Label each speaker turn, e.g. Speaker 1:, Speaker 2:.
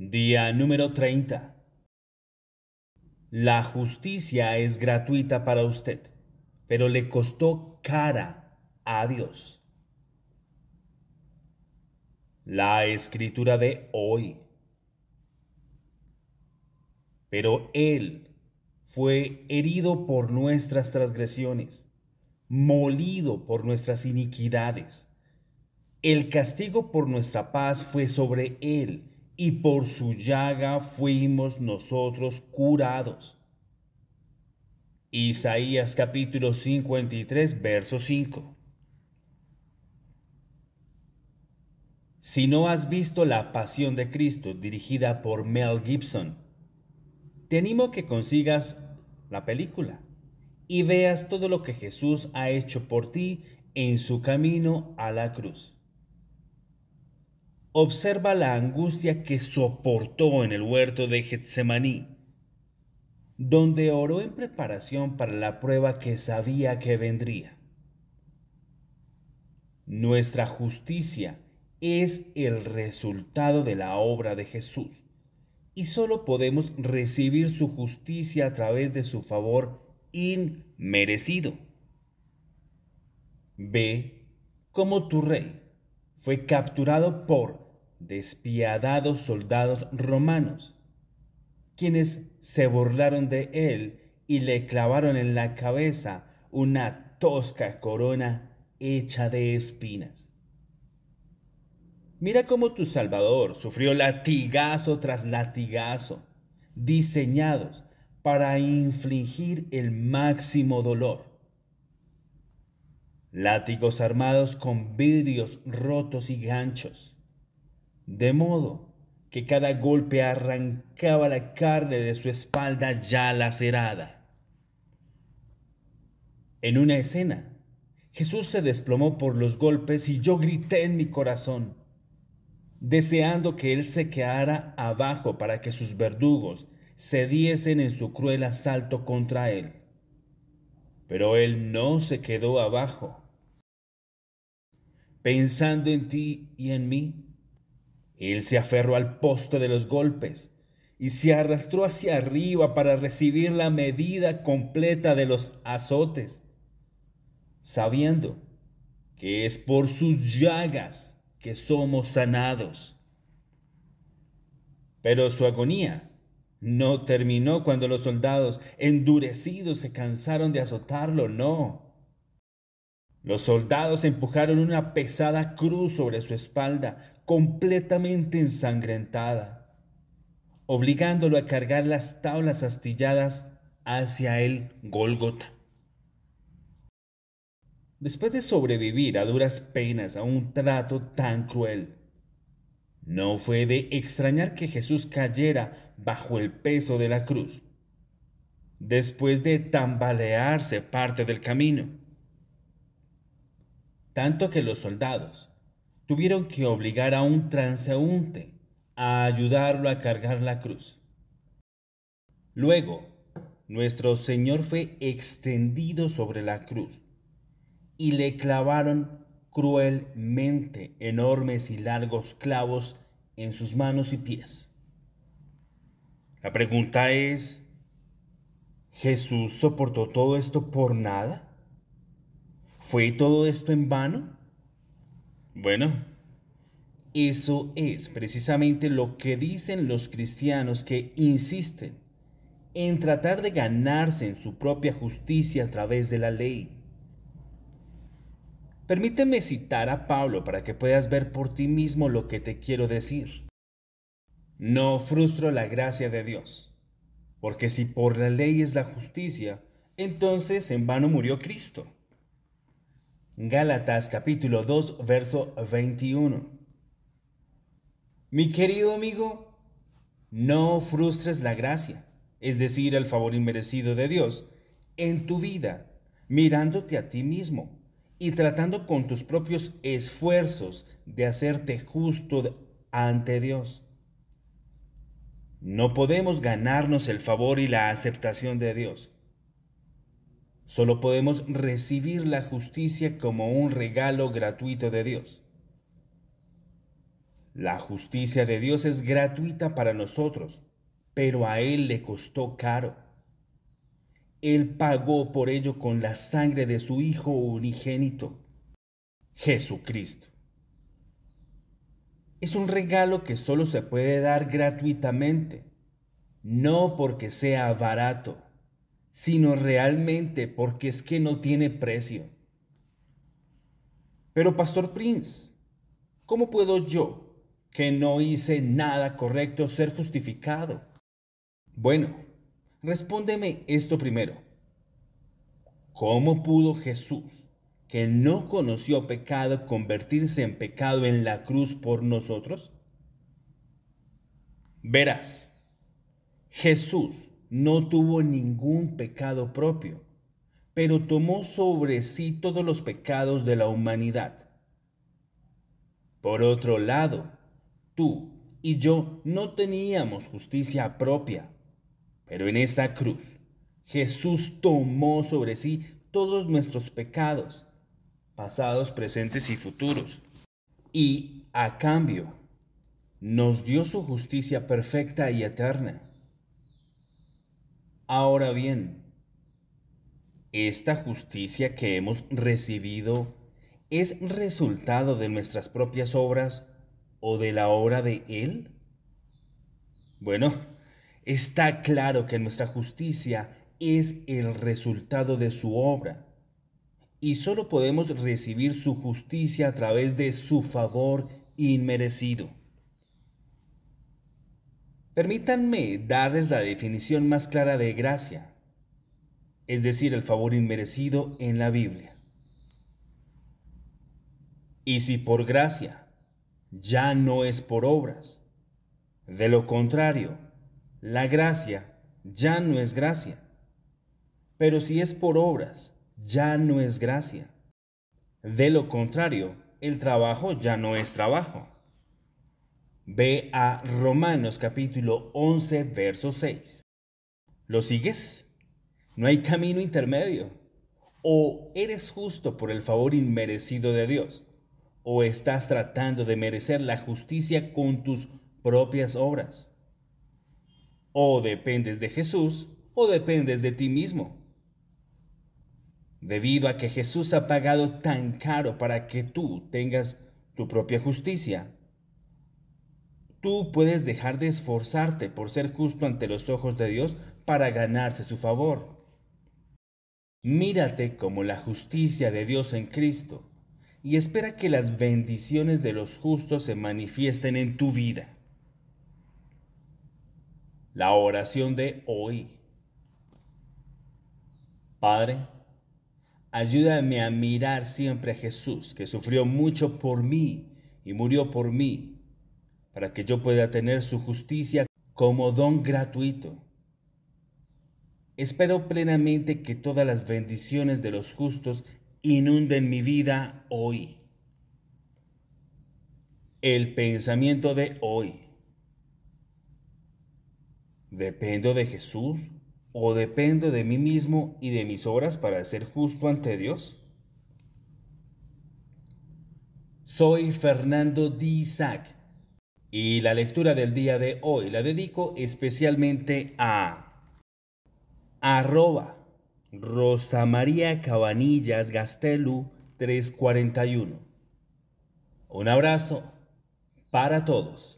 Speaker 1: Día número 30. La justicia es gratuita para usted, pero le costó cara a Dios. La escritura de hoy. Pero Él fue herido por nuestras transgresiones, molido por nuestras iniquidades. El castigo por nuestra paz fue sobre Él y por su llaga fuimos nosotros curados. Isaías capítulo 53, verso 5. Si no has visto La Pasión de Cristo dirigida por Mel Gibson, te animo que consigas la película y veas todo lo que Jesús ha hecho por ti en su camino a la cruz observa la angustia que soportó en el huerto de Getsemaní, donde oró en preparación para la prueba que sabía que vendría. Nuestra justicia es el resultado de la obra de Jesús, y solo podemos recibir su justicia a través de su favor inmerecido. Ve cómo tu rey fue capturado por despiadados soldados romanos, quienes se burlaron de él y le clavaron en la cabeza una tosca corona hecha de espinas. Mira cómo tu Salvador sufrió latigazo tras latigazo, diseñados para infligir el máximo dolor. Látigos armados con vidrios rotos y ganchos de modo que cada golpe arrancaba la carne de su espalda ya lacerada. En una escena, Jesús se desplomó por los golpes y yo grité en mi corazón, deseando que él se quedara abajo para que sus verdugos cediesen en su cruel asalto contra él. Pero él no se quedó abajo. Pensando en ti y en mí, él se aferró al poste de los golpes y se arrastró hacia arriba para recibir la medida completa de los azotes, sabiendo que es por sus llagas que somos sanados. Pero su agonía no terminó cuando los soldados endurecidos se cansaron de azotarlo, no. Los soldados empujaron una pesada cruz sobre su espalda, completamente ensangrentada, obligándolo a cargar las tablas astilladas hacia el Gólgota. Después de sobrevivir a duras penas a un trato tan cruel, no fue de extrañar que Jesús cayera bajo el peso de la cruz, después de tambalearse parte del camino. Tanto que los soldados, tuvieron que obligar a un transeúnte a ayudarlo a cargar la cruz. Luego, nuestro Señor fue extendido sobre la cruz y le clavaron cruelmente enormes y largos clavos en sus manos y pies. La pregunta es, ¿Jesús soportó todo esto por nada? ¿Fue todo esto en vano? Bueno, eso es precisamente lo que dicen los cristianos que insisten en tratar de ganarse en su propia justicia a través de la ley. Permíteme citar a Pablo para que puedas ver por ti mismo lo que te quiero decir. No frustro la gracia de Dios, porque si por la ley es la justicia, entonces en vano murió Cristo. Gálatas capítulo 2, verso 21. Mi querido amigo, no frustres la gracia, es decir, el favor inmerecido de Dios, en tu vida, mirándote a ti mismo y tratando con tus propios esfuerzos de hacerte justo ante Dios. No podemos ganarnos el favor y la aceptación de Dios. Solo podemos recibir la justicia como un regalo gratuito de Dios. La justicia de Dios es gratuita para nosotros, pero a Él le costó caro. Él pagó por ello con la sangre de su Hijo unigénito, Jesucristo. Es un regalo que solo se puede dar gratuitamente, no porque sea barato sino realmente porque es que no tiene precio. Pero Pastor Prince, ¿cómo puedo yo, que no hice nada correcto, ser justificado? Bueno, respóndeme esto primero. ¿Cómo pudo Jesús, que no conoció pecado, convertirse en pecado en la cruz por nosotros? Verás, Jesús no tuvo ningún pecado propio, pero tomó sobre sí todos los pecados de la humanidad. Por otro lado, tú y yo no teníamos justicia propia, pero en esta cruz Jesús tomó sobre sí todos nuestros pecados, pasados, presentes y futuros, y a cambio nos dio su justicia perfecta y eterna. Ahora bien, esta justicia que hemos recibido es resultado de nuestras propias obras o de la obra de Él? Bueno, está claro que nuestra justicia es el resultado de su obra y solo podemos recibir su justicia a través de su favor inmerecido. Permítanme darles la definición más clara de gracia, es decir, el favor inmerecido en la Biblia. Y si por gracia ya no es por obras, de lo contrario, la gracia ya no es gracia. Pero si es por obras, ya no es gracia. De lo contrario, el trabajo ya no es trabajo. Ve a Romanos capítulo 11, verso 6. ¿Lo sigues? No hay camino intermedio. O eres justo por el favor inmerecido de Dios, o estás tratando de merecer la justicia con tus propias obras. O dependes de Jesús o dependes de ti mismo. Debido a que Jesús ha pagado tan caro para que tú tengas tu propia justicia, tú puedes dejar de esforzarte por ser justo ante los ojos de Dios para ganarse su favor. Mírate como la justicia de Dios en Cristo y espera que las bendiciones de los justos se manifiesten en tu vida. La oración de hoy. Padre, ayúdame a mirar siempre a Jesús, que sufrió mucho por mí y murió por mí para que yo pueda tener su justicia como don gratuito. Espero plenamente que todas las bendiciones de los justos inunden mi vida hoy. El pensamiento de hoy. ¿Dependo de Jesús o dependo de mí mismo y de mis obras para ser justo ante Dios? Soy Fernando D. Isaac y la lectura del día de hoy la dedico especialmente a arroba Rosa María Cabanillas Gastelu 341. Un abrazo para todos.